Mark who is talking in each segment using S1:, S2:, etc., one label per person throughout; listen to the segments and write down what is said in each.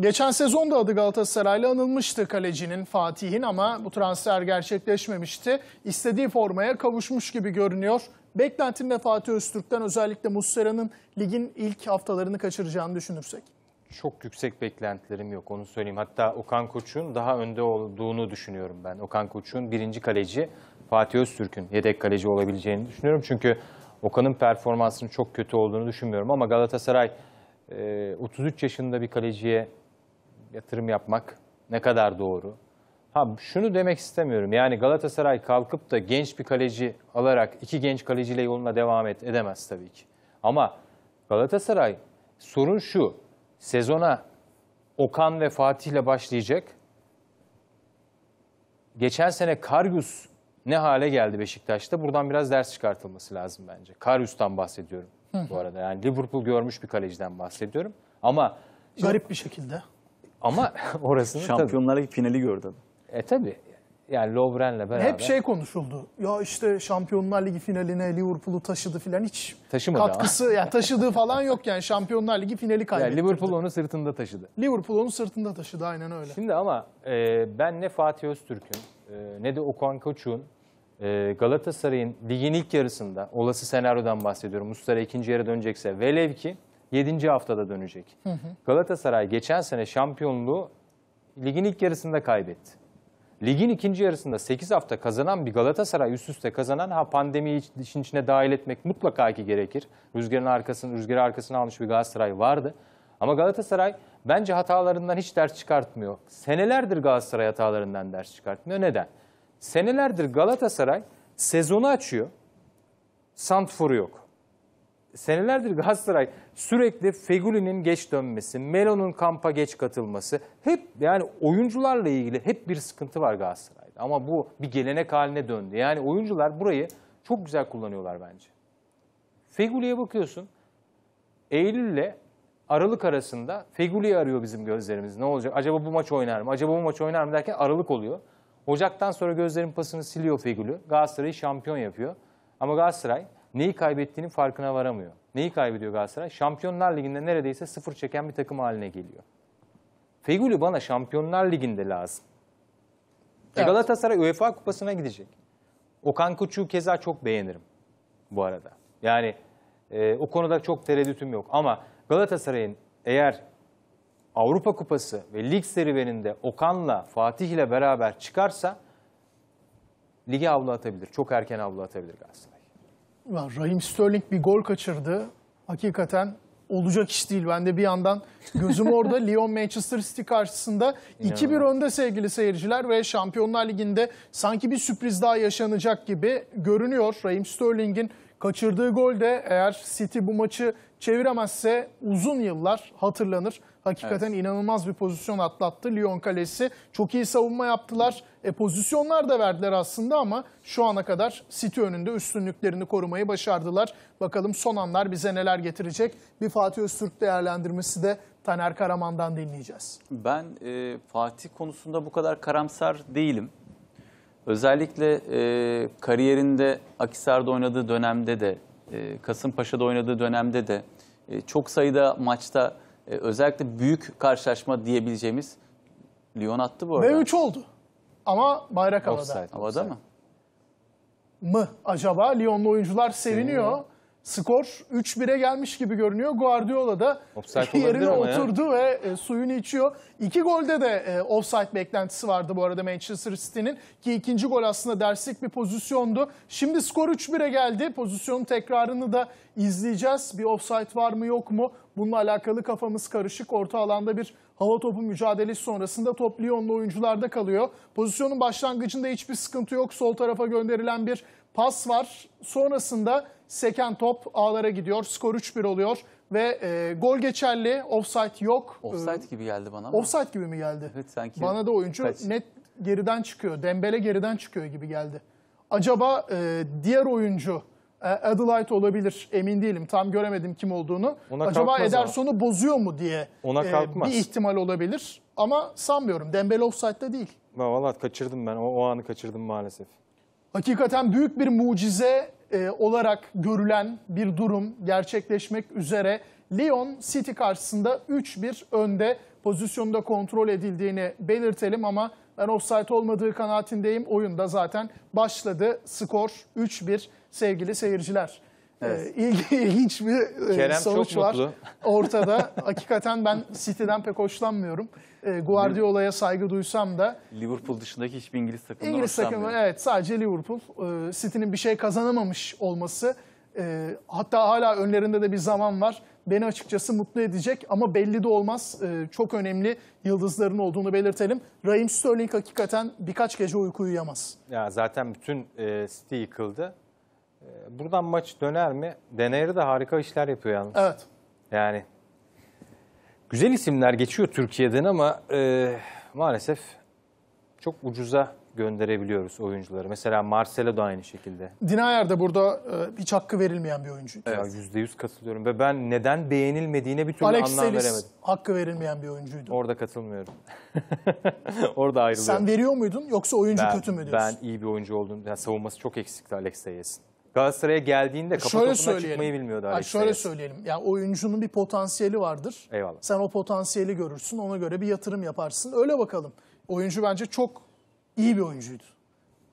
S1: Geçen sezon da adı Galatasaray'la anılmıştı kalecinin Fatih'in ama bu transfer gerçekleşmemişti. İstediği formaya kavuşmuş gibi görünüyor. Beklentim de Fatih Öztürk'ten özellikle Muslera'nın ligin ilk haftalarını kaçıracağını düşünürsek.
S2: Çok yüksek beklentilerim yok onu söyleyeyim. Hatta Okan Koç'un daha önde olduğunu düşünüyorum ben. Okan Koç'un birinci kaleci Fatih Öztürk'ün yedek kaleci olabileceğini düşünüyorum. Çünkü Okan'ın performansının çok kötü olduğunu düşünmüyorum ama Galatasaray 33 yaşında bir kaleciye yatırım yapmak ne kadar doğru? Ha şunu demek istemiyorum. Yani Galatasaray kalkıp da genç bir kaleci alarak iki genç kaleciyle yoluna devam et edemez tabii ki. Ama Galatasaray sorun şu. Sezona Okan ve Fatih ile başlayacak. Geçen sene Karyus ne hale geldi Beşiktaş'ta? Buradan biraz ders çıkartılması lazım bence. Karyus'tan bahsediyorum bu arada. Yani Liverpool görmüş bir kaleciden bahsediyorum. Ama
S1: garip bir şekilde.
S2: Ama orasını Şampiyonlar Ligi finali gördün. E tabi. Yani Lovren'le beraber. Hep şey
S1: konuşuldu. Ya işte Şampiyonlar Ligi finaline Liverpool'u taşıdı filan hiç Taşımadı katkısı ama. yani taşıdığı falan yok yani Şampiyonlar Ligi finali kaybetti. Yani
S2: Liverpool onu sırtında taşıdı.
S1: Liverpool onu sırtında taşıdı aynen öyle. Şimdi ama
S2: e, ben ne Fatih Öztürk'ün e, ne de Okan Koç'un e, Galatasaray'ın ligin ilk yarısında olası senaryodan bahsediyorum. Muslera ikinci yere dönecekse velev ki 7. haftada dönecek. Hı hı. Galatasaray geçen sene şampiyonluğu ligin ilk yarısında kaybetti. Ligin ikinci yarısında 8 hafta kazanan bir Galatasaray üst üste kazanan ha pandemiyi işin içine dahil etmek mutlaka ki gerekir. Rüzgarın arkasını, rüzgarı arkasına almış bir Galatasaray vardı. Ama Galatasaray bence hatalarından hiç ders çıkartmıyor. Senelerdir Galatasaray hatalarından ders çıkartmıyor. Neden? Senelerdir Galatasaray sezonu açıyor. Santforu yok senelerdir Galatasaray sürekli Feguli'nin geç dönmesi, Melo'nun kampa geç katılması hep yani oyuncularla ilgili hep bir sıkıntı var Galatasaray'da. Ama bu bir gelenek haline döndü. Yani oyuncular burayı çok güzel kullanıyorlar bence. Feguli'ye bakıyorsun. Eylülle Aralık arasında Feguli'yi arıyor bizim gözlerimiz. Ne olacak? Acaba bu maç oynar mı? Acaba bu maç oynar mı derken Aralık oluyor. Ocaktan sonra gözlerin pasını siliyor Feguli. Galatasaray'ı şampiyon yapıyor. Ama Galatasaray neyi kaybettiğini farkına varamıyor. Neyi kaybediyor Galatasaray? Şampiyonlar Ligi'nde neredeyse sıfır çeken bir takım haline geliyor. Fegül'ü bana Şampiyonlar Ligi'nde lazım. E, evet. Galatasaray UEFA Kupası'na gidecek. Okan Koç'u keza çok beğenirim bu arada. Yani e, o konuda çok tereddütüm yok. Ama Galatasaray'ın eğer Avrupa Kupası ve lig serüveninde Okan'la Fatih'le beraber çıkarsa ligi avlu atabilir. Çok erken avlu atabilir Galatasaray.
S1: Ya Rahim Sterling bir gol kaçırdı. Hakikaten olacak iş değil. Ben de bir yandan gözüm orada Lyon Manchester City karşısında 2-1 önde sevgili seyirciler ve Şampiyonlar Ligi'nde sanki bir sürpriz daha yaşanacak gibi görünüyor. Raheem Sterling'in kaçırdığı gol de eğer City bu maçı çeviremezse uzun yıllar hatırlanır. Hakikaten evet. inanılmaz bir pozisyon atlattı Lyon kalesi. Çok iyi savunma yaptılar. E, pozisyonlar da verdiler aslında ama şu ana kadar City önünde üstünlüklerini korumayı başardılar. Bakalım son anlar bize neler getirecek. Bir Fatih Öztürk değerlendirmesi de Taner Karaman'dan dinleyeceğiz.
S3: Ben e, Fatih konusunda bu kadar karamsar değilim. Özellikle e, kariyerinde Akisar'da oynadığı dönemde de, e, Kasımpaşa'da oynadığı dönemde de e, çok sayıda maçta e, özellikle büyük karşılaşma diyebileceğimiz Lyon attı bu arada. Ve 3
S1: oldu. Ama bayrak havada. Offside, Havada mı? Mı acaba? Lyonlu oyuncular seviniyor. Seviniyor. Skor 3-1'e gelmiş gibi görünüyor. Guardiola da offside yerine oturdu ya. ve e, suyunu içiyor. İki golde de e, offside beklentisi vardı bu arada Manchester City'nin. Ki ikinci gol aslında derslik bir pozisyondu. Şimdi skor 3-1'e geldi. Pozisyonun tekrarını da izleyeceğiz. Bir offside var mı yok mu? Bununla alakalı kafamız karışık. Orta alanda bir hava topu mücadelesi sonrasında top Lyon'lu oyuncularda kalıyor. Pozisyonun başlangıcında hiçbir sıkıntı yok. Sol tarafa gönderilen bir pas var. Sonrasında seken top ağlara gidiyor. Skor 3-1 oluyor ve e, gol geçerli. Offside yok. Offside e, gibi
S3: geldi bana Offside gibi mi geldi? Evet
S1: sanki. Bana da oyuncu Kaç. net geriden çıkıyor. Dembele geriden çıkıyor gibi geldi. Acaba e, diğer oyuncu e, Adelaide olabilir emin değilim. Tam göremedim kim olduğunu. Ona Acaba Ederson'u ama. bozuyor mu diye Ona e, bir ihtimal olabilir. Ama sanmıyorum. Dembele offside'da değil.
S2: Valla kaçırdım ben. O, o anı kaçırdım
S1: maalesef. Hakikaten büyük bir mucize e, olarak görülen bir durum gerçekleşmek üzere Lyon City karşısında 3-1 önde pozisyonda kontrol edildiğini belirtelim ama ben offside olmadığı kanaatindeyim. Oyunda zaten başladı. Skor 3-1 sevgili seyirciler. Ee, evet. E, ilginç bir e, Kerem sonuç çok var mutlu. ortada. Hakikaten ben City'den pek hoşlanmıyorum. E, Guardiola'ya saygı duysam da.
S3: Liverpool dışındaki hiçbir İngiliz takımından İngiliz takımı
S1: evet sadece Liverpool. E, City'nin bir şey kazanamamış olması. E, hatta hala önlerinde de bir zaman var. Beni açıkçası mutlu edecek ama belli de olmaz. E, çok önemli yıldızların olduğunu belirtelim. Raheem Sterling hakikaten birkaç gece uyku uyuyamaz.
S2: Ya zaten bütün e, City yıkıldı. Ee, buradan maç döner mi? Deneyri de harika işler yapıyor yalnız. Evet. Yani güzel isimler geçiyor Türkiye'den ama e, maalesef çok ucuza gönderebiliyoruz oyuncuları. Mesela Marcelo da aynı şekilde.
S1: Dinayer de burada e, hiç hakkı verilmeyen bir oyuncu.
S2: Evet. Yüzde yüz katılıyorum ve ben neden beğenilmediğine bir türlü Alex anlam Selis, veremedim.
S1: hakkı verilmeyen bir oyuncuydu.
S2: Orada katılmıyorum. Orada ayrılıyorum. Sen veriyor muydun yoksa oyuncu ben, kötü mü diyorsun? Ben iyi bir oyuncu oldum. Yani savunması çok eksikti Alex Seyes'in. Galatasaray'a geldiğinde kafa şöyle topuna çıkmayı bilmiyordu Alex Hayır, Şöyle
S1: söyleyelim. Yani oyuncunun bir potansiyeli vardır. Eyvallah. Sen o potansiyeli görürsün. Ona göre bir yatırım yaparsın. Öyle bakalım. Oyuncu bence çok iyi bir oyuncuydu.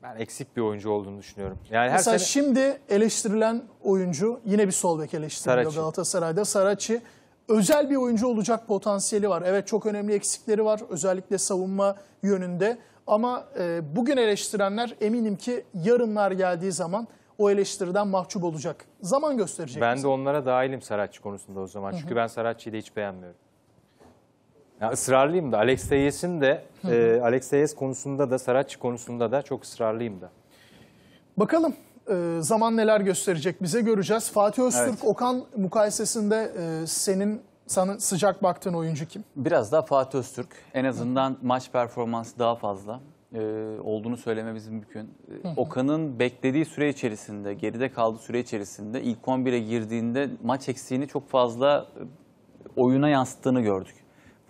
S2: Ben eksik bir oyuncu olduğunu düşünüyorum. Yani her Mesela sene...
S1: şimdi eleştirilen oyuncu yine bir sol bek eleştiriliyor Saraçi. Galatasaray'da. Saraçi özel bir oyuncu olacak potansiyeli var. Evet çok önemli eksikleri var. Özellikle savunma yönünde. Ama e, bugün eleştirenler eminim ki yarınlar geldiği zaman o eleştiriden mahcup olacak. Zaman gösterecek. Ben bize. de
S2: onlara dahilim Saratçı konusunda o zaman. Hı hı. Çünkü ben Saratçı'yı da hiç beğenmiyorum. Ya ısrarlıyım da Alex Teyes'in de hı e, Alex Teyes konusunda da Saratçı konusunda da çok ısrarlıyım da.
S1: Bakalım e, zaman neler gösterecek bize göreceğiz. Fatih Öztürk evet. Okan mukayesesinde e, senin sana sıcak baktığın oyuncu kim? Biraz daha
S3: Fatih Öztürk. En azından Hı. maç performansı daha fazla e, olduğunu söylememiz mümkün. E, Okan'ın beklediği süre içerisinde, geride kaldığı süre içerisinde ilk 11'e girdiğinde maç eksiğini çok fazla e, oyuna yansıttığını gördük.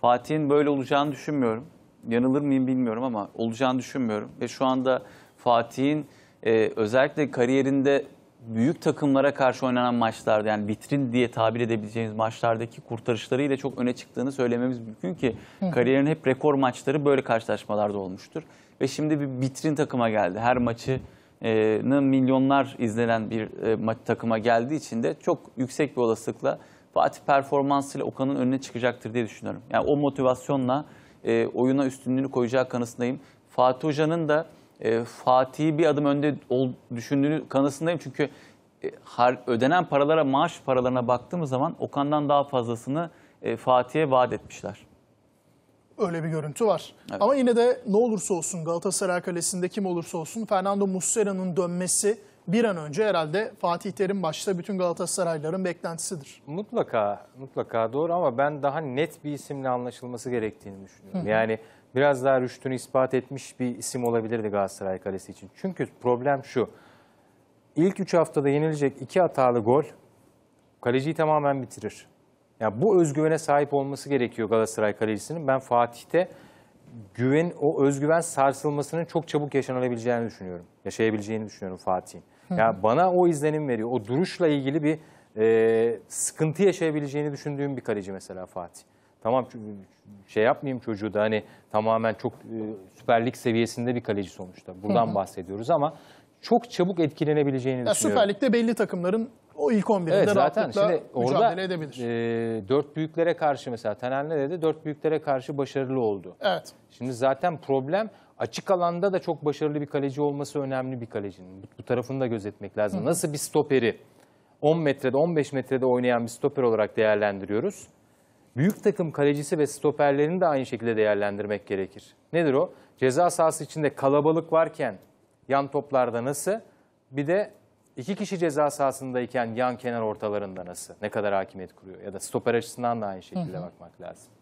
S3: Fatih'in böyle olacağını düşünmüyorum. Yanılır mıyım bilmiyorum ama olacağını düşünmüyorum. Ve şu anda Fatih'in e, özellikle kariyerinde büyük takımlara karşı oynanan maçlarda yani vitrin diye tabir edebileceğimiz maçlardaki kurtarışlarıyla çok öne çıktığını söylememiz mümkün ki kariyerin hep rekor maçları böyle karşılaşmalarda olmuştur ve şimdi bir bitrin takıma geldi. Her maçı e, milyonlar izlenen bir e, maç takıma geldiği için de çok yüksek bir olasılıkla Fatih performansıyla Okan'ın önüne çıkacaktır diye düşünüyorum. Yani o motivasyonla e, oyuna üstünlüğünü koyacağı kanısındayım. Fatih Hoca'nın da e, Fatih'i bir adım önde ol, düşündüğünü kanısındayım. Çünkü e, har, ödenen paralara, maaş paralarına baktığımız zaman Okan'dan daha fazlasını e, Fatih'e vaat etmişler.
S1: Öyle bir görüntü var. Evet. Ama yine de ne olursa olsun Galatasaray Kalesi'nde kim olursa olsun Fernando Muslera'nın dönmesi bir an önce herhalde Fatih Terim başta bütün Galatasarayların beklentisidir.
S2: Mutlaka, mutlaka doğru ama ben daha net bir isimle anlaşılması gerektiğini düşünüyorum. Hı hı. Yani biraz daha rüştünü ispat etmiş bir isim olabilirdi Galatasaray Kalesi için. Çünkü problem şu, ilk 3 haftada yenilecek iki hatalı gol kaleciyi tamamen bitirir. Ya bu özgüvene sahip olması gerekiyor Galatasaray kalecisinin. Ben Fatih'te güven o özgüven sarsılmasının çok çabuk yaşanabileceğini düşünüyorum. Yaşayabileceğini düşünüyorum Fatih'in. Ya bana o izlenim veriyor. O duruşla ilgili bir e, sıkıntı yaşayabileceğini düşündüğüm bir kaleci mesela Fatih. Tamam şey yapmayayım çocuğu da hani tamamen çok e, Süper seviyesinde bir kaleci sonuçta. Buradan hı bahsediyoruz ama çok çabuk etkilenebileceğini ya düşünüyorum. Süper
S1: Lig'de belli takımların o ilk 11'inde evet, zaten şimdi orada,
S2: edebilir. E, dört büyüklere karşı mesela Taner ne dedi? Dört büyüklere karşı başarılı oldu. Evet. Şimdi zaten problem açık alanda da çok başarılı bir kaleci olması önemli bir kalecinin. Bu, bu tarafını da gözetmek lazım. Hı. Nasıl bir stoperi 10 metrede 15 metrede oynayan bir stoper olarak değerlendiriyoruz. Büyük takım kalecisi ve stoperlerini de aynı şekilde değerlendirmek gerekir. Nedir o? Ceza sahası içinde kalabalık varken yan toplarda nasıl? Bir de İki kişi ceza sahasındayken yan kenar ortalarında nasıl? Ne kadar hakimiyet kuruyor? Ya da stoper açısından da aynı şekilde hı hı. bakmak lazım.